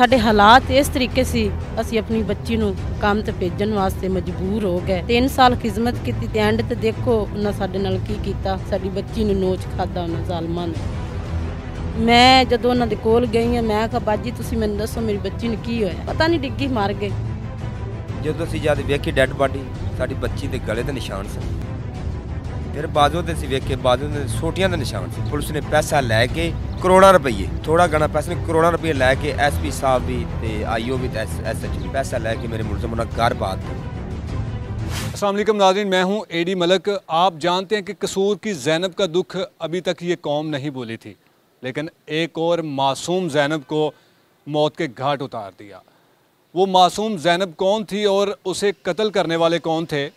ਸਾਡੇ ਹਾਲਾਤ ਇਸ ਤਰੀਕੇ ਸੀ ਅਸੀਂ ਆਪਣੀ ਬੱਚੀ ਨੂੰ ਕੰਮ ਤੇ ਭੇਜਣ ਵਾਸਤੇ ਮਜਬੂਰ ਹੋ ਗਏ 3 ਸਾਲ ਖਿਦਮਤ ਕੀਤੀ ਤੇ ਐਂਡ ਤੇ ਦੇਖੋ ਉਹਨਾਂ ਸਾਡੇ ਨਾਲ ਕੀ ਕੀਤਾ ਸਾਡੀ ਬੱਚੀ ਨੂੰ ਨੋਚ ਖਾਦਾ ਉਹਨਾਂ ਜ਼ਾਲਮਾਂ ਨੇ ਮੈਂ ਜਦੋਂ ਉਹਨਾਂ ਦੇ ਕੋਲ ਗਈ ਆ ਮੈਂ ਕਿਹਾ ਬਾਜੀ ਤੁਸੀਂ ਮੈਨੂੰ ਦੱਸੋ ਮੇਰੀ ਬੱਚੀ ਨੂੰ ਕੀ ਹੋਇਆ ਪਤਾ ਨਹੀਂ ਡਿੱਗੀ ਮਰ ਗਈ ਜਦੋਂ ਅਸੀਂ ਜਦ ਵੇਖੀ ਡੈੱਡ ਬਾਡੀ ਸਾਡੀ ਬੱਚੀ ਦੇ ਗਲੇ ਤੇ ਨਿਸ਼ਾਨ ਸਨ پھر بازوں سے سوٹیاں سے نشان تھی پولیس نے پیسہ لے کے کروڑا روپیے تھوڑا گنا پیسہ کروڑا روپیے لے کے ایس پی صاحب بھی آئی او بھی ایس ایچ پی پیسہ لے کے میرے ملزمہ گھر بات السلام علیکم ناظرین میں ہوں اے ڈی ملک آپ جانتے ہیں کہ قصور کی زینب کا دکھ ابھی تک یہ قوم نہیں بولی تھی لیکن ایک اور معصوم زینب کو موت کے گھاٹ اتار دیا وہ معصوم زینب کون تھی اور اسے قتل کرنے والے کون تھے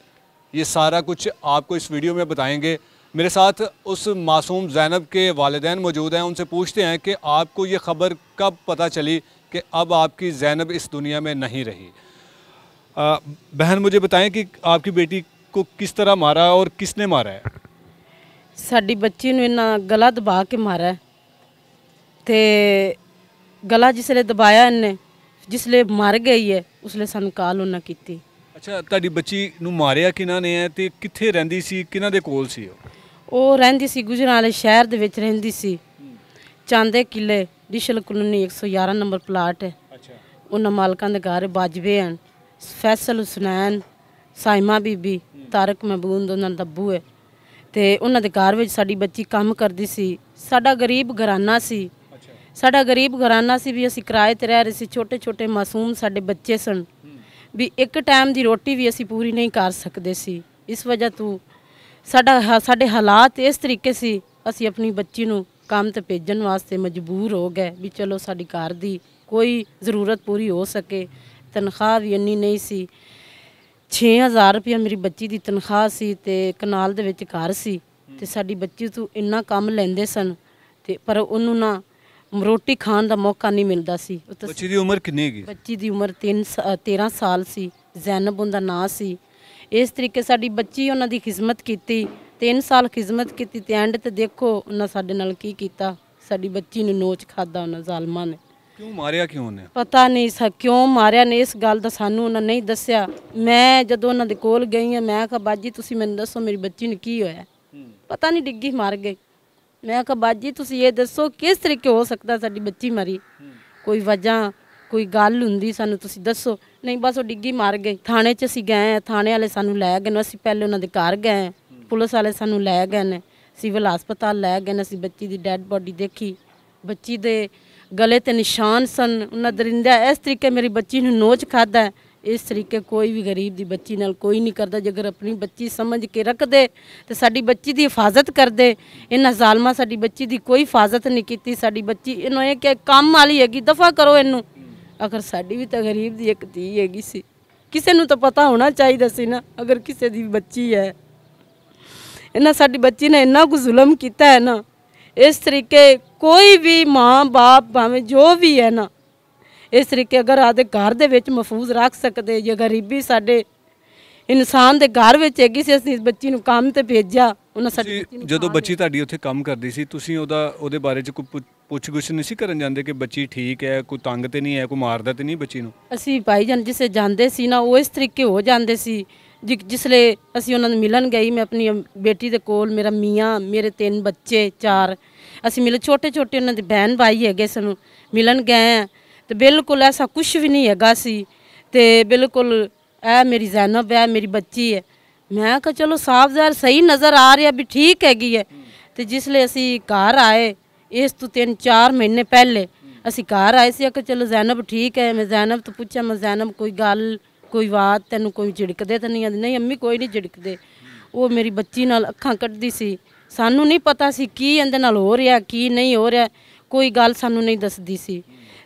یہ سارا کچھ آپ کو اس ویڈیو میں بتائیں گے میرے ساتھ اس معصوم زینب کے والدین موجود ہیں ان سے پوچھتے ہیں کہ آپ کو یہ خبر کب پتہ چلی کہ اب آپ کی زینب اس دنیا میں نہیں رہی بہن مجھے بتائیں کہ آپ کی بیٹی کو کس طرح مارا ہے اور کس نے مارا ہے ساری بچی نے انہا گلہ دبا کے مارا ہے گلہ جس لئے دبایا انہیں جس لئے مار گئی ہے اس لئے سنکال انہا کی تھی ਅੱਛਾ ਤੁਹਾਡੀ ਬੱਚੀ ਨੂੰ ਮਾਰਿਆ ਕਿਨਾਂ ਨੇ ਐ ਤੇ ਕਿੱਥੇ ਰਹਿੰਦੀ ਸੀ ਕਿਨਾਂ ਦੇ ਕੋਲ ਸੀ ਉਹ ਉਹ ਰਹਿੰਦੀ ਸੀ ਗੁਜਰਾਲੇ ਸ਼ਹਿਰ ਦੇ ਵਿੱਚ ਰਹਿੰਦੀ ਸੀ ਚਾਂਦੇ ਕਿਲੇ ਡਿਸ਼ਲ ਕਲੋਨੀ 111 ਨੰਬਰ ਪਲਾਟ ਹੈ ਅੱਛਾ ਉਹਨਾਂ ਮਾਲਕਾਂ ਦੇ ਘਰ ਬਾਜਵੇ ਹਨ ਫੈਸਲ ਹੁਸਨੈਨ ਸਾਇਮਾ ਬੀਬੀ ਤਾਰਕ ਮਹਿਬੂਨ ਉਹਨਾਂ ਦਾ ਬੂਏ ਤੇ ਉਹਨਾਂ ਦੇ ਘਰ ਵਿੱਚ ਸਾਡੀ ਬੱਚੀ ਕੰਮ ਕਰਦੀ ਸੀ ਸਾਡਾ ਗਰੀਬ ਘਰਾਨਾ ਸੀ ਸਾਡਾ ਗਰੀਬ ਘਰਾਨਾ ਸੀ ਵੀ ਅਸੀਂ ਕਿਰਾਏ ਤੇ ਰਹਿ ਰਹੇ ਸੀ ਛੋਟੇ ਛੋਟੇ ਮਾਸੂਮ ਸਾਡੇ ਬੱਚੇ ਸਨ ਵੀ ਇੱਕ ਟਾਈਮ ਦੀ ਰੋਟੀ ਵੀ ਅਸੀਂ ਪੂਰੀ ਨਹੀਂ ਕਰ ਸਕਦੇ ਸੀ ਇਸ ਵਜ੍ਹਾ ਤੋਂ ਸਾਡਾ ਸਾਡੇ ਹਾਲਾਤ ਇਸ ਤਰੀਕੇ ਸੀ ਅਸੀਂ ਆਪਣੀ ਬੱਚੀ ਨੂੰ ਕੰਮ ਤੇ ਭੇਜਣ ਵਾਸਤੇ ਮਜਬੂਰ ਹੋ ਗਏ ਵੀ ਚਲੋ ਸਾਡੀ ਘਰ ਦੀ ਕੋਈ ਜ਼ਰੂਰਤ ਪੂਰੀ ਹੋ ਸਕੇ ਤਨਖਾਹ ਵੀ ਇੰਨੀ ਨਹੀਂ ਸੀ 6000 ਰੁਪਏ ਮੇਰੀ ਬੱਚੀ ਦੀ ਤਨਖਾਹ ਸੀ ਤੇ ਕਨਾਲ ਦੇ ਵਿੱਚ ਘਰ ਸੀ ਤੇ ਸਾਡੀ ਬੱਚੀ ਤੋਂ ਇੰਨਾ ਕੰਮ ਲੈਂਦੇ ਸਨ ਤੇ ਪਰ ਉਹਨੂੰ ਨਾ ਰੋਟੀ ਖਾਣ ਦਾ ਮੌਕਾ ਨਹੀਂ ਮਿਲਦਾ ਸੀ ਬੱਚੀ ਦੀ ਉਮਰ ਕਿੰਨੀ ਹੈਗੀ ਬੱਚੀ ਦੀ ਉਮਰ 3 13 ਸਾਲ ਸੀ ਜ਼ੈਨਬ ਉਹਦਾ ਨਾਂ ਸੀ ਇਸ ਤਰੀਕੇ ਸਾਡੀ ਬੱਚੀ ਉਹਨਾਂ ਦੀ ਖਿਦਮਤ ਕੀਤੀ 3 ਸਾਲ ਖਿਦਮਤ ਕੀਤੀ ਤੇ ਐਂਡ ਤੇ ਦੇਖੋ ਉਹਨਾਂ ਸਾਡੇ ਨਾਲ ਕੀ ਕੀਤਾ ਸਾਡੀ ਬੱਚੀ ਨੂੰ ਨੋਚ ਖਾਦਾ ਉਹਨਾਂ ਜ਼ਾਲਮਾਂ ਨੇ ਕਿਉਂ ਮਾਰਿਆ ਕਿਉਂ ਉਹਨੇ ਪਤਾ ਨਹੀਂ ਸਾ ਕਿਉਂ ਮਾਰਿਆ ਨੇ ਇਸ ਗੱਲ ਦਾ ਸਾਨੂੰ ਉਹਨਾਂ ਨਹੀਂ ਦੱਸਿਆ ਮੈਂ ਜਦੋਂ ਉਹਨਾਂ ਦੇ ਕੋਲ ਗਈ ਆ ਮੈਂ ਕਿਹਾ ਬਾਜੀ ਤੁਸੀਂ ਮੈਨੂੰ ਦੱਸੋ ਮੇਰੀ ਬੱਚੀ ਨੂੰ ਕੀ ਹੋਇਆ ਪਤਾ ਨਹੀਂ ਡਿੱਗੀ ਮਰ ਗਈ ਮੈਂ ਕਿਹਾ ਬਾਜੀ ਤੁਸੀਂ ਇਹ ਦੱਸੋ ਕਿਸ ਤਰੀਕੇ ਹੋ ਸਕਦਾ ਸਾਡੀ ਬੱਚੀ ਮਰੀ ਕੋਈ ਵਜ੍ਹਾ ਕੋਈ ਗੱਲ ਹੁੰਦੀ ਸਾਨੂੰ ਤੁਸੀਂ ਦੱਸੋ ਨਹੀਂ ਬਸ ਉਹ ਡਿੱਗੀ ਮਾਰ ਗਈ ਥਾਣੇ 'ਚ ਅਸੀਂ ਗਏ ਥਾਣੇ ਵਾਲੇ ਸਾਨੂੰ ਲੈ ਗਏ ਅਸੀਂ ਪਹਿਲੇ ਉਹਨਾਂ ਦੇ ਘਰ ਗਏ ਪੁਲਿਸ ਵਾਲੇ ਸਾਨੂੰ ਲੈ ਗਏ ਨੇ ਸਿਵਲ ਹਸਪਤਾਲ ਲੈ ਗਏ ਨੇ ਅਸੀਂ ਬੱਚੀ ਦੀ ਡੈੱਡ ਬੋਡੀ ਦੇਖੀ ਬੱਚੀ ਦੇ ਗਲੇ ਤੇ ਨਿਸ਼ਾਨ ਸਨ ਉਹਨਾਂ ਦਰਿੰਦਾ ਇਸ ਤਰੀਕੇ ਮੇਰੀ ਬੱਚੀ ਨੂੰ ਨੋਚ ਖਾਦਾ ਇਸ ਤਰੀਕੇ ਕੋਈ ਵੀ ਗਰੀਬ ਦੀ ਬੱਚੀ ਨਾਲ ਕੋਈ ਨਹੀਂ ਕਰਦਾ ਜੇਕਰ ਆਪਣੀ ਬੱਚੀ ਸਮਝ ਕੇ ਰੱਖਦੇ ਤੇ ਸਾਡੀ ਬੱਚੀ ਦੀ ਹਿਫਾਜ਼ਤ ਕਰਦੇ ਇਹਨਾਂ ਜ਼ਾਲਮਾਂ ਸਾਡੀ ਬੱਚੀ ਦੀ ਕੋਈ ਹਿਫਾਜ਼ਤ ਨਹੀਂ ਕੀਤੀ ਸਾਡੀ ਬੱਚੀ ਇਹਨੂੰ ਇਹ ਕਿ ਕੰਮ ਵਾਲੀ ਹੈਗੀ ਦਫਾ ਕਰੋ ਇਹਨੂੰ ਅਗਰ ਸਾਡੀ ਵੀ ਤਾਂ ਗਰੀਬ ਦੀ ਇੱਕ ਧੀ ਹੈਗੀ ਸੀ ਕਿਸੇ ਨੂੰ ਤਾਂ ਪਤਾ ਹੋਣਾ ਚਾਹੀਦਾ ਸੀ ਨਾ ਅਗਰ ਕਿਸੇ ਦੀ ਬੱਚੀ ਹੈ ਇਹਨਾਂ ਸਾਡੀ ਬੱਚੀ ਨੇ ਇੰਨਾ ਕੁ ਜ਼ੁਲਮ ਕੀਤਾ ਹੈ ਨਾ ਇਸ ਤਰੀਕੇ ਕੋਈ ਵੀ ਮਾਂ ਬਾਪ ਭਾਵੇਂ ਜੋ ਵੀ ਹੈ ਨਾ ਇਸ ਤਰੀਕੇ ਅਗਰ ਆਦੇ ਘਰ ਦੇ ਵਿੱਚ ਮਹਫੂਜ਼ ਰੱਖ ਸਕਦੇ ਜੇ ਗਰੀਬੀ ਸਾਡੇ ਇਨਸਾਨ ਦੇ ਘਰ ਵਿੱਚ ਹੈਗੀ ਸੀ ਅਸੀਂ ਇਸ ਬੱਚੀ ਨੂੰ ਕੰਮ ਤੇ ਭੇਜਿਆ ਉਹਨਾਂ ਸਾਡੀ ਜਦੋਂ ਬੱਚੀ ਤੁਹਾਡੀ ਉੱਥੇ ਕੰਮ ਕਰਦੀ ਸੀ ਤੁਸੀਂ ਉਹਦਾ ਉਹਦੇ ਬਾਰੇ ਚ ਕੋਈ ਗੁੱਛ ਨਹੀਂ ਸੀ ਕਰਨ ਜਾਂਦੇ ਕਿ ਬੱਚੀ ਠੀਕ ਹੈ ਕੋਈ ਤੰਗ ਤੇ ਨਹੀਂ ਹੈ ਕੋਈ ਮਾਰਦਾ ਤੇ ਨਹੀਂ ਬੱਚੀ ਨੂੰ ਅਸੀਂ ਭਾਈ ਜਾਨ ਜਿਸੇ ਜਾਂਦੇ ਸੀ ਨਾ ਉਹ ਇਸ ਤਰੀਕੇ ਹੋ ਜਾਂਦੇ ਸੀ ਜਿਸਲੇ ਅਸੀਂ ਉਹਨਾਂ ਨੂੰ ਮਿਲਣ ਗਈ ਮੈਂ ਆਪਣੀ ਬੇਟੀ ਦੇ ਕੋਲ ਮੇਰਾ ਮੀਆਂ ਮੇਰੇ ਤਿੰਨ ਬੱਚੇ ਚਾਰ ਅਸੀਂ ਮਿਲੇ ਛੋਟੇ ਛੋਟੇ ਉਹਨਾਂ ਦੇ ਭੈਣ ਭਾਈ ਹੈਗੇ ਸਾਨੂੰ ਮਿਲਣ ਗਏ ਤੇ ਬਿਲਕੁਲ ਐਸਾ ਕੁਝ ਵੀ ਨਹੀਂ ਹੈਗਾ ਸੀ ਤੇ ਬਿਲਕੁਲ ਇਹ ਮੇਰੀ ਜ਼ੈਨਬ ਹੈ ਮੇਰੀ ਬੱਚੀ ਹੈ ਮੈਂ ਕਿਹਾ ਚਲੋ ਸਾਫ ਜ਼ਾਹਰ ਸਹੀ ਨਜ਼ਰ ਆ ਰਿਹਾ ਵੀ ਠੀਕ ਹੈਗੀ ਹੈ ਤੇ ਜਿਸ ਲਈ ਅਸੀਂ ਘਰ ਆਏ ਇਸ ਤੋਂ ਤਿੰਨ ਚਾਰ ਮਹੀਨੇ ਪਹਿਲੇ ਅਸੀਂ ਘਰ ਆਏ ਸੀ ਕਿ ਚਲੋ ਜ਼ੈਨਬ ਠੀਕ ਹੈ ਮੈਂ ਜ਼ੈਨਬ ਤੋਂ ਪੁੱਛਿਆ ਮੈਂ ਜ਼ੈਨਬ ਕੋਈ ਗੱਲ ਕੋਈ ਬਾਤ ਤੈਨੂੰ ਕੋਈ ਝਿੜਕਦੇ ਤਾਂ ਨਹੀਂ ਆਂਦੀ ਨਹੀਂ ਅੰਮੀ ਕੋਈ ਨਹੀਂ ਝਿੜਕਦੇ ਉਹ ਮੇਰੀ ਬੱਚੀ ਨਾਲ ਅੱਖਾਂ ਕੱਢਦੀ ਸੀ ਸਾਨੂੰ ਨਹੀਂ ਪਤਾ ਸੀ ਕੀ ਇਹਦੇ ਨਾਲ ਹੋ ਰਿਹਾ ਕੀ ਨਹੀਂ ਹੋ ਰਿਹਾ ਕੋਈ ਗੱਲ ਸਾਨੂੰ ਨਹੀਂ ਦੱਸਦੀ ਸੀ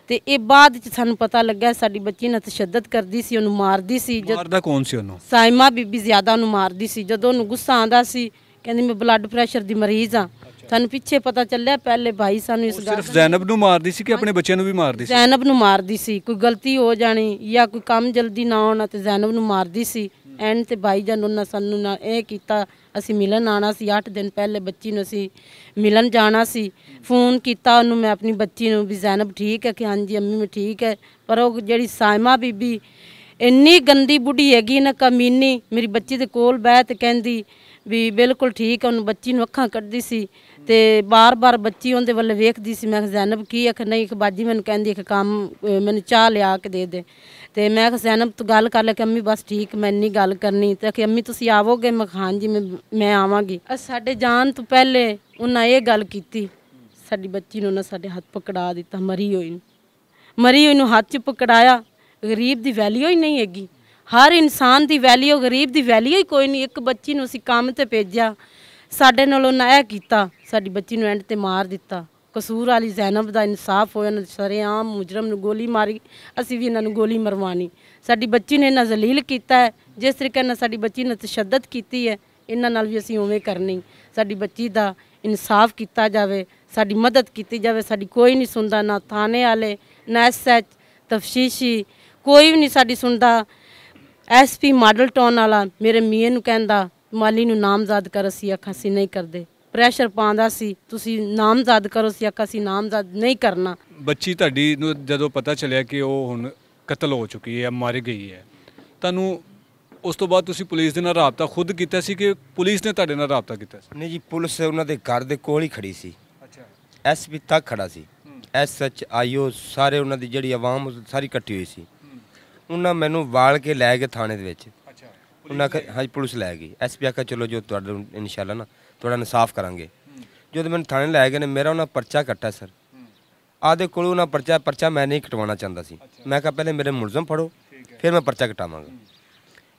ਤੇ ਇਹ ਬਾਅਦ ਚ ਸਾਨੂੰ ਪਤਾ ਲੱਗਾ ਸਾਡੀ ਬੱਚੀ ਨਾਲ ਤਸ਼ੱਦਦ ਕਰਦੀ ਸੀ ਉਹਨੂੰ ਮਾਰਦੀ ਸੀ ਮਾਰਦਾ ਕੌਣ ਸੀ ਉਹਨੂੰ ਸਾਇਮਾ ਬੀਬੀ ਜ਼ਿਆਦਾ ਉਹਨੂੰ ਮਾਰਦੀ ਸੀ ਜਦੋਂ ਉਹਨੂੰ ਗੁੱਸਾ ਆਂਦਾ ਸੀ ਕਹਿੰਦੀ ਮੈਂ ਬਲੱਡ ਪ੍ਰੈਸ਼ਰ ਦੀ ਮਰੀਜ਼ ਆ ਸਾਨੂੰ ਪਿੱਛੇ ਪਤਾ ਚੱਲਿਆ ਪਹਿਲੇ ਭਾਈ ਸਾਨੂੰ ਇਸ ਗੱਲ ਸਿਰਫ ਜ਼ੈਨਬ ਨੂੰ ਮਾਰਦੀ ਸੀ ਕਿ ਆਪਣੇ ਬੱਚਿਆਂ ਨੂੰ ਵੀ ਮਾਰਦੀ ਸੀ ਜ਼ੈਨਬ ਨੂੰ ਮਾਰਦੀ ਸੀ ਕੋਈ ਗਲਤੀ ਹੋ ਜਾਣੀ ਜਾਂ ਕੋਈ ਕੰਮ ਜਲਦੀ ਨਾ ਹੋਣਾ ਤੇ ਜ਼ੈਨਬ ਨੂੰ ਮਾਰਦੀ ਸੀ ਐਂਡ ਤੇ ਬਾਈ ਜਾਨ ਨੇ ਸਾਨੂੰ ਨਾਲ ਇਹ ਕੀਤਾ ਅਸੀਂ ਮਿਲਣ ਆਣਾ ਸੀ 8 ਦਿਨ ਪਹਿਲੇ ਬੱਚੀ ਨੂੰ ਅਸੀਂ ਮਿਲਣ ਜਾਣਾ ਸੀ ਫੋਨ ਕੀਤਾ ਉਹਨੂੰ ਮੈਂ ਆਪਣੀ ਬੱਚੀ ਨੂੰ ਵੀ ਜ਼ੈਨਬ ਠੀਕ ਹੈ ਕਿ ਹਾਂਜੀ ਅੰਮੀ ਮੈਂ ਠੀਕ ਹੈ ਪਰ ਉਹ ਜਿਹੜੀ ਸਾਇਮਾ ਬੀਬੀ ਇੰਨੀ ਗੰਦੀ ਬੁੱਢੀ ਹੈਗੀ ਨਾ ਕਮੀਨੀ ਮੇਰੀ ਬੱਚੀ ਦੇ ਕੋਲ ਬੈਠ ਕਹਿੰਦੀ ਵੀ ਬਿਲਕੁਲ ਠੀਕ ਹੈ ਉਹਨੂੰ ਬੱਚੀ ਨੂੰ ਅੱਖਾਂ ਕੱਢਦੀ ਸੀ ਤੇ ਬਾਰ-ਬਾਰ ਬੱਚੀ ਉਹਦੇ ਵੱਲ ਵੇਖਦੀ ਸੀ ਮੈਂ ਜ਼ੈਨਬ ਕੀ ਆਖ ਨਹੀਂ ਇੱਕ ਬਾਜੀ ਮੈਨੂੰ ਕਹਿੰਦੀ ਇੱਕ ਕੰਮ ਮੈਨੂੰ ਚਾਹ ਲਿਆ ਕੇ ਦੇ ਦੇ ਤੇ ਮੈਂ ਕਿਹਾ ਜ਼ੈਨਬ ਤੂੰ ਗੱਲ ਕਰ ਲੈ ਕਿ ਅੰਮੀ ਬਸ ਠੀਕ ਮੈਂ ਨਹੀਂ ਗੱਲ ਕਰਨੀ ਤੇ ਕਿ ਅੰਮੀ ਤੁਸੀਂ ਆਵੋਗੇ ਮੈਂ ਖਾਨ ਜੀ ਮੈਂ ਆਵਾਂਗੀ ਸਾਡੇ ਜਾਣ ਤੋਂ ਪਹਿਲੇ ਉਹਨਾਂ ਇਹ ਗੱਲ ਕੀਤੀ ਸਾਡੀ ਬੱਚੀ ਨੂੰ ਉਹਨਾਂ ਸਾਡੇ ਹੱਥ ਪਕੜਾ ਦਿੱਤਾ ਮਰੀ ਹੋਈ ਨੂੰ ਮਰੀ ਹੋਈ ਨੂੰ ਹੱਥ 'ਚ ਪਕੜਾਇਆ ਗਰੀਬ ਦੀ ਵੈਲਿਊ ਹੀ ਨਹੀਂ ਹੈਗੀ ਹਰ ਇਨਸਾਨ ਦੀ ਵੈਲਿਊ ਗਰੀਬ ਦੀ ਵੈਲਿਊ ਹੀ ਕੋਈ ਨਹੀਂ ਇੱਕ ਬੱਚੀ ਨੂੰ ਅਸੀਂ ਕੰਮ ਤੇ ਭੇਜਿਆ ਸਾਡੇ ਨਾਲ ਉਹਨਾਂ ਇਹ ਕੀਤਾ ਸਾਡੀ ਬੱਚੀ ਨੂੰ ਐਂਡ ਤੇ ਮਾਰ ਦਿੱਤਾ ਕਸੂਰ ਵਾਲੀ ਜ਼ੈਨਬ ਦਾ ਇਨਸਾਫ ਹੋਇਆ ਨਾ ਸਰੇਆਮ ਮੁਜਰਮ ਨੂੰ ਗੋਲੀ ਮਾਰੀ ਅਸੀਂ ਵੀ ਇਹਨਾਂ ਨੂੰ ਗੋਲੀ ਮਰਵਾਣੀ ਸਾਡੀ ਬੱਚੀ ਨੇ ਇਹਨਾਂ ਜ਼ਲੀਲ ਕੀਤਾ ਜਿਸ ਤਰੀਕੇ ਨਾਲ ਸਾਡੀ ਬੱਚੀ ਨੇ ਤਸ਼ੱਦਦ ਕੀਤੀ ਹੈ ਇਹਨਾਂ ਨਾਲ ਵੀ ਅਸੀਂ ਉਵੇਂ ਕਰਨੀ ਸਾਡੀ ਬੱਚੀ ਦਾ ਇਨਸਾਫ ਕੀਤਾ ਜਾਵੇ ਸਾਡੀ ਮਦਦ ਕੀਤੀ ਜਾਵੇ ਸਾਡੀ ਕੋਈ ਨਹੀਂ ਸੁਣਦਾ ਨਾ ਥਾਣੇ ਵਾਲੇ ਨਾ ਐਸਐਚ ਤਫਸ਼ੀਸ਼ੀ ਕੋਈ ਵੀ ਨਹੀਂ ਸਾਡੀ ਸੁਣਦਾ ਐਸਪੀ ਮਾਡਲ ਟਾਊਨ ਵਾਲਾ ਮੇਰੇ ਮੀਏ ਨੂੰ ਕਹਿੰਦਾ ਮਾਲੀ ਨੂੰ ਨਾਮਜ਼ਦ ਕਰ ਅਸੀਂ ਆਖਾਂ ਸੀ ਨਹੀਂ ਕਰਦੇ ਪ੍ਰੈਸ਼ਰ ਪਾਉਂਦਾ ਸੀ ਤੁਸੀਂ ਨਾਮਜ਼ਦ ਕਰੋ ਸੀ ਆਖਾਂ ਸੀ ਨਾਮਜ਼ਦ ਨਹੀਂ ਕਰਨਾ ਬੱਚੀ ਤੁਹਾਡੀ ਨੂੰ ਜਦੋਂ ਪਤਾ ਚੱਲਿਆ ਕਿ ਉਹ ਹੁਣ ਕਤਲ ਹੋ ਚੁੱਕੀ ਹੈ ਮਰ ਗਈ ਹੈ ਤੁਹਾਨੂੰ ਉਸ ਤੋਂ ਬਾਅਦ ਤੁਸੀਂ ਪੁਲਿਸ ਦੇ ਨਾਲ ਰਾਬਤਾ ਖੁਦ ਕੀਤਾ ਸੀ ਕਿ ਪੁਲਿਸ ਨੇ ਤੁਹਾਡੇ ਨਾਲ ਰਾਬਤਾ ਕੀਤਾ ਸੀ ਨਹੀਂ ਜੀ ਪੁਲਿਸ ਉਹਨਾਂ ਦੇ ਘਰ ਦੇ ਕੋਲ ਹੀ ਖੜੀ ਸੀ ਅੱਛਾ ਐਸਪੀ ਤੱਕ ਖੜਾ ਸੀ ਐਸਐਚ ਆਈਓ ਸਾਰੇ ਉਹਨਾਂ ਦੀ ਜਿਹੜੀ ਆਵਾਮ ਸਾਰੀ ਇਕੱਠੀ ਹੋਈ ਸੀ ਉਹਨਾਂ ਮੈਨੂੰ ਵਾਲ ਕੇ ਲੈ ਗਏ ਥਾਣੇ ਦੇ ਵਿੱਚ ਉਹਨਾਂ ਕਹਿੰਦੇ ਹਾਂਜੀ ਪੁਲਿਸ ਲੈ ਗਈ ਐਸਪੀ ਆਖਿਆ ਚਲੋ ਜੋ ਤੁਹਾਡਾ ਇਨਸ਼ਾਅੱਲਾ ਨਾ ਤੁਹਾਡਾ ਇਨਸਾਫ ਕਰਾਂਗੇ ਜਦੋਂ ਮੈਨੂੰ ਥਾਣੇ ਲੈ ਗਏ ਨੇ ਮੇਰਾ ਉਹਨਾਂ ਪਰਚਾ ਕੱਟਾ ਸਰ ਆਦੇ ਕੋਲ ਉਹਨਾਂ ਪਰਚਾ ਪਰਚਾ ਮੈਂ ਨਹੀਂ ਕਟਵਾਉਣਾ ਚਾਹੁੰਦਾ ਸੀ ਮੈਂ ਕਿਹਾ ਪਹਿਲੇ ਮੇਰੇ ਮੁਲਜ਼ਮ ਫੜੋ ਫਿਰ ਮੈਂ ਪਰਚਾ ਕਟਾਵਾਂਗਾ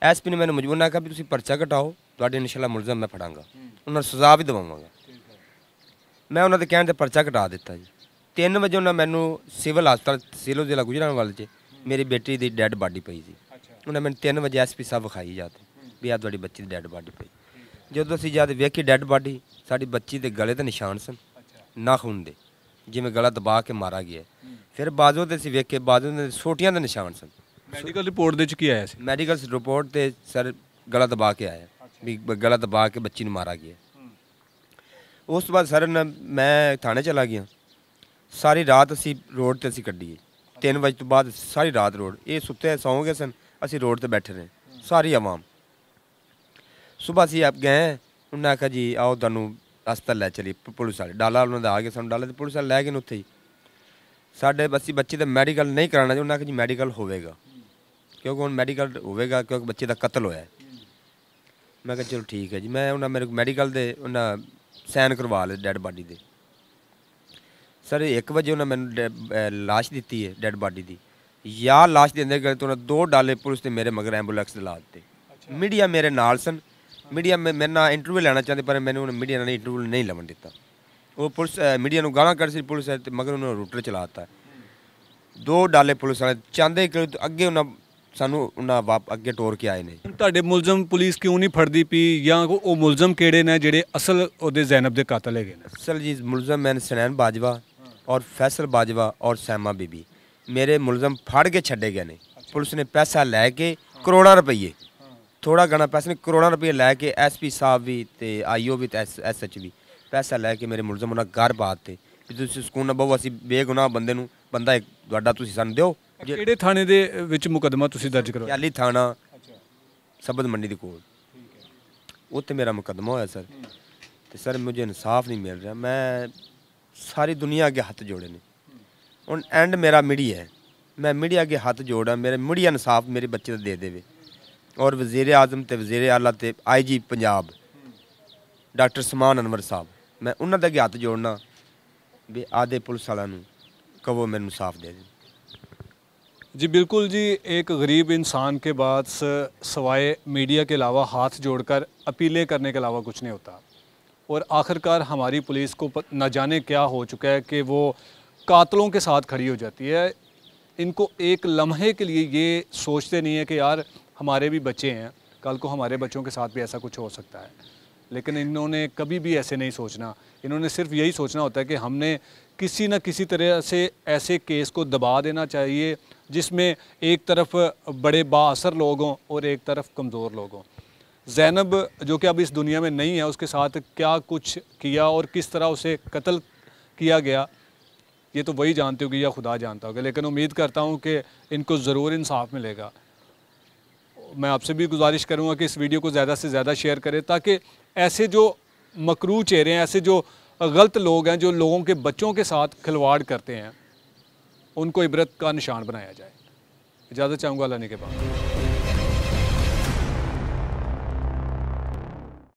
ਐਸਪੀ ਨੇ ਮੈਨੂੰ ਮਜਬੂਰ ਨਾ ਕਿਹਾ ਵੀ ਤੁਸੀਂ ਪਰਚਾ ਕਟਾਓ ਤੁਹਾਡੇ ਇਨਸ਼ਾਅੱਲਾ ਮੁਲਜ਼ਮ ਮੈਂ ਫੜਾਂਗਾ ਉਹਨਾਂ ਨੂੰ ਸਜ਼ਾ ਵੀ ਦਵਾਵਾਂਗਾ ਮੈਂ ਉਹਨਾਂ ਦੇ ਕਹਿਣ ਤੇ ਪਰਚਾ ਕਟਾ ਦਿੱਤਾ ਜੀ 3 ਵਜੇ ਉਹਨਾਂ ਮੈਨੂੰ ਸਿਵਲ ਹਸਪਤਾਲ ਸਿਲੋ ਜ਼ਿਲ੍ਹਾ ਗੁਜਰਾਂਵਾਲ 'ਚ ਮੇਰੀ ਬੇਟੀ ਦੀ ਡੈੱਡ ਬਾਡੀ ਪਈ ਸੀ ਉਹਨੇ ਮੈਨੂੰ 3 ਵਜੇ ਐਸਪੀ ਸਾਹਿਬ ਵਿਖਾਈ ਜਾ ਵੀ ਆ ਤੁਹਾਡੀ ਬੱਚੀ ਦੀ ਡੈੱਡ ਬਾਡੀ ਪਈ ਜਦੋਂ ਅਸੀਂ ਜਦ ਵੇਖੀ ਡੈੱਡ ਬਾਡੀ ਸਾਡੀ ਬੱਚੀ ਦੇ ਗਲੇ ਤੇ ਨਿਸ਼ਾਨ ਸਨ ਨਾਖੂਨ ਦੇ ਜਿਵੇਂ ਗਲਾ ਦਬਾ ਕੇ ਮਾਰਾ ਗਿਆ ਫਿਰ ਬਾਜ਼ੂ ਤੇ ਅਸੀਂ ਵੇਖੇ ਬਾਜ਼ੂ ਦੇ ਛੋਟੀਆਂ ਦੇ ਨਿਸ਼ਾਨ ਸਨ ਮੈਡੀਕਲ ਰਿਪੋਰਟ ਦੇ ਵਿੱਚ ਕੀ ਆਇਆ ਸੀ ਮੈਡੀਕਲ ਰਿਪੋਰਟ ਤੇ ਸਰ ਗਲਾ ਦਬਾ ਕੇ ਆਇਆ ਵੀ ਗਲਾ ਦਬਾ ਕੇ ਬੱਚੀ ਨੂੰ ਮਾਰਾ ਗਿਆ ਉਸ ਤੋਂ ਬਾਅਦ ਸਰ ਮੈਂ ਥਾਣੇ ਚਲਾ ਗਿਆ ਸਾਰੀ ਰਾਤ ਅਸੀਂ ਰੋਡ ਤੇ ਅਸੀਂ ਕੱਢੀ 3 ਵਜੇ ਤੋਂ ਬਾਅਦ ਸਾਰੀ ਰਾਤ ਰੋਡ ਇਹ ਸੁੱਤੇ ਸੌਂ ਗਏ ਸਨ ਅਸੀਂ ਰੋਡ ਤੇ ਬੈਠੇ ਰਹੇ ਸਾਰੀ ਆਵਾਮ ਸਵੇਰ ਸੀ ਆਪ ਗਏ ਉਹਨਾਂ ਕਹਾ ਜੀ ਆਓ ਤੁਹਾਨੂੰ ਰਸਤਾ ਲੈ ਚਲੀ ਪੁਲਿਸ ਵਾਲੇ ਡਾਲਾ ਉਹਨਾਂ ਦਾ ਆ ਗਿਆ ਸਾਨੂੰ ਡਾਲਾ ਤੇ ਪੁਲਿਸ ਵਾਲੇ ਲੈ ਗਏ ਨੇ ਉੱਥੇ ਹੀ ਸਾਡੇ ਬੱਸੀ ਬੱਚੇ ਦਾ ਮੈਡੀਕਲ ਨਹੀਂ ਕਰਾਣਾ ਜੀ ਉਹਨਾਂ ਆਖਿਆ ਜੀ ਮੈਡੀਕਲ ਹੋਵੇਗਾ ਕਿਉਂਕਿ ਹੁਣ ਮੈਡੀਕਲ ਹੋਵੇਗਾ ਕਿਉਂਕਿ ਬੱਚੇ ਦਾ ਕਤਲ ਹੋਇਆ ਮੈਂ ਕਿਹਾ ਚਲੋ ਠੀਕ ਹੈ ਜੀ ਮੈਂ ਉਹਨਾਂ ਮੇਰੇ ਮੈਡੀਕਲ ਦੇ ਉਹਨਾਂ ਸਾਈਨ ਕਰਵਾ ਲੇ ਡੈੱਡ ਬਾਡੀ ਦੇ ਸਰ 1 ਵਜੇ ਉਹਨਾਂ ਮੈਨੂੰ ਲਾਸ਼ ਦਿੱਤੀ ਹੈ ਡੈੱਡ ਬਾਡੀ ਦੀ ਯਾ ਲਾਸ਼ ਦੇ ਅੰਦਰ ਗਏ ਤਾਂ ਦੋ ਡਾਲੇ ਪੁਲਿਸ ਤੇ ਮੇਰੇ ਮਗਰ ਐਂਬੂਲੈਂਸ ਲਾ ਦਿੱਤੇ ਮੀਡੀਆ ਮੇਰੇ ਨਾਲ ਸਨ ਮੀਡੀਆ ਮੇਰੇ ਨਾਲ ਇੰਟਰਵਿਊ ਲੈਣਾ ਚਾਹੁੰਦੇ ਪਰ ਮੈਨੂੰ ਉਹਨਾਂ ਮੀਡੀਆ ਨੇ ਇੰਟਰਵਿਊ ਨਹੀਂ ਲਵਣ ਦਿੱਤਾ ਉਹ ਪੁਲਿਸ ਮੀਡੀਆ ਨੂੰ ਗਾਲਾਂ ਕੱਢ ਸੀ ਪੁਲਿਸ ਤੇ ਮਗਰ ਉਹਨਾਂ ਰੂਟਰ ਚਲਾਤਾ ਦੋ ਡਾਲੇ ਪੁਲਿਸ ਵਾਲੇ ਚਾਹੁੰਦੇ ਕਿ ਅੱਗੇ ਉਹਨਾਂ ਸਾਨੂੰ ਉਹਨਾਂ ਵਾਪ ਅੱਗੇ ਟੋਰ ਕੇ ਆਏ ਨੇ ਤੁਹਾਡੇ ਮੁਲਜ਼ਮ ਪੁਲਿਸ ਕਿਉਂ ਨਹੀਂ ਫੜਦੀ ਪਈ ਜਾਂ ਉਹ ਮੁਲਜ਼ਮ ਕਿਹੜੇ ਨੇ ਜਿਹੜੇ ਅਸਲ ਉਹਦੇ ਜ਼ੈਨਬ ਦੇ ਕਾਤਲ ਹੈਗੇ ਨੇ ਅਸਲ ਜੀ ਮੁਲਜ਼ਮ ਮੈਨ ਸੁਨੈਨ ਬਾਜਵਾ ਔਰ ਫੈਸਲ ਬਾਜਵਾ ਔਰ ਸੈਮਾ ਬੀਬੀ ਮੇਰੇ ਮੁਲਜ਼ਮ ਫੜ ਕੇ ਛੱਡੇ ਗਏ ਨੇ ਪੁਲਿਸ ਨੇ ਪੈਸਾ ਲੈ ਕੇ ਕਰੋੜਾਂ ਰੁਪਏ ਥੋੜਾ ਗਣਾ ਪੈਸੇ ਨੇ ਕਰੋੜਾਂ ਰੁਪਏ ਲੈ ਕੇ ਐਸਪੀ ਸਾਹਿਬ ਵੀ ਤੇ ਆਈਓ ਵੀ ਤੇ ਐਸਐਚ ਵੀ ਪੈਸਾ ਲੈ ਕੇ ਮੇਰੇ ਮੁਲਜ਼ਮ ਉਹਨਾਂ ਘਰ ਤੇ ਵੀ ਤੁਸੀਂ ਸਕੂਨ ਨਾ ਬਹੁ ਅਸੀਂ ਬੇਗੁਨਾਹ ਬੰਦੇ ਨੂੰ ਬੰਦਾ ਇੱਕ ਤੁਹਾਡਾ ਤੁਸੀਂ ਸਾਨੂੰ ਦਿਓ ਕਿਹੜੇ ਥਾਣੇ ਦੇ ਵਿੱਚ ਮੁਕਦਮਾ ਤੁਸੀਂ ਦਰਜ ਕਰਵਾਇਆ ਚਾਲੀ ਥਾਣਾ ਸਬਦ ਮੰਡੀ ਦੇ ਕੋਲ ਉੱਥੇ ਮੇਰਾ ਮੁਕਦਮਾ ਹੋਇਆ ਸਰ ਤੇ ਸਰ ਮੈਨੂੰ ਇਨਸਾਫ ਨਹੀਂ ਮਿਲ ਰਿਹਾ ਮੈਂ ਸਾਰੀ ਦੁਨੀਆ ਅੱਗੇ ਹੱਥ ਜੋੜੇ ਨੇ ਹੁਣ ਐਂਡ ਮੇਰਾ ਮੀਡੀਆ ਹੈ ਮੈਂ ਮੀਡੀਆ ਅਗੇ ਹੱਥ ਜੋੜਾ ਮੇਰੇ ਮੀਡੀਆ ਇਨਸਾਫ ਮੇਰੇ ਬੱਚੇ ਦਾ ਦੇ ਦੇਵੇ ਔਰ ਵਜ਼ੀਰ ਆਜ਼ਮ ਤੇ ਵਜ਼ੀਰ ਆਲਾ ਤੇ ਆਈਜੀ ਪੰਜਾਬ ਡਾਕਟਰ ਸਮਾਨ ਅਨਵਰ ਸਾਹਿਬ ਮੈਂ ਉਹਨਾਂ ਦਾ ਅੱਗੇ ਹੱਥ ਜੋੜਨਾ ਵੀ ਆਦੇ ਪੁਲਿਸ ਵਾਲਿਆਂ ਨੂੰ ਕਹੋ ਮੈਨੂੰ ਇਨਸਾਫ ਦੇ ਦੇ ਜੀ ਬਿਲਕੁਲ ਜੀ ਇੱਕ ਗਰੀਬ ਇਨਸਾਨ ਕੇ के ਸਵਾਏ ਮੀਡੀਆ ਕੇ ਇਲਾਵਾ ਹੱਥ ਜੋੜ ਕੇ ਅਪੀਲੇ ਕਰਨੇ ਕੇ ਇਲਾਵਾ ਕੁਝ ਨਹੀਂ ਹੁੰਦਾ ਔਰ ਆਖਰਕਾਰ ਹਮਾਰੀ ਪੁਲਿਸ ਕੋ ਨਾ ਜਾਣੇ ਕੀ ਹੋ ਚੁੱਕਾ ਹੈ ਕਿ ਉਹ قاتلوں کے ساتھ کھڑی ہو جاتی ہے ان کو ایک لمحے کے لیے یہ سوچتے نہیں ہیں کہ یار ہمارے بھی بچے ہیں کل کو ہمارے بچوں کے ساتھ بھی ایسا کچھ ہو سکتا ہے لیکن انہوں نے کبھی بھی ایسے نہیں سوچنا انہوں نے صرف یہی سوچنا ہوتا ہے کہ ہم نے کسی نہ کسی طرح سے ایسے کیس کو دبا دینا چاہیے جس میں ایک طرف بڑے با اثر ہوں اور ایک طرف کمزور لوگ ہوں زینب جو کہ اب اس دنیا میں نہیں ہے اس کے ساتھ کیا کچھ کیا اور کس طرح اسے قتل کیا گیا یہ تو وہی جانتے ہوگی یا خدا جانتا ہوگا لیکن امید کرتا ہوں کہ ان کو ضرور انصاف ملے گا میں آپ سے بھی گزارش کروں گا کہ اس ویڈیو کو زیادہ سے زیادہ شیئر کریں تاکہ ایسے جو مکرو چہرے ہیں ایسے جو غلط لوگ ہیں جو لوگوں کے بچوں کے ساتھ کھلواڑ کرتے ہیں ان کو عبرت کا نشان بنایا جائے اجازت چاہوں گا اللہ نے کے بعد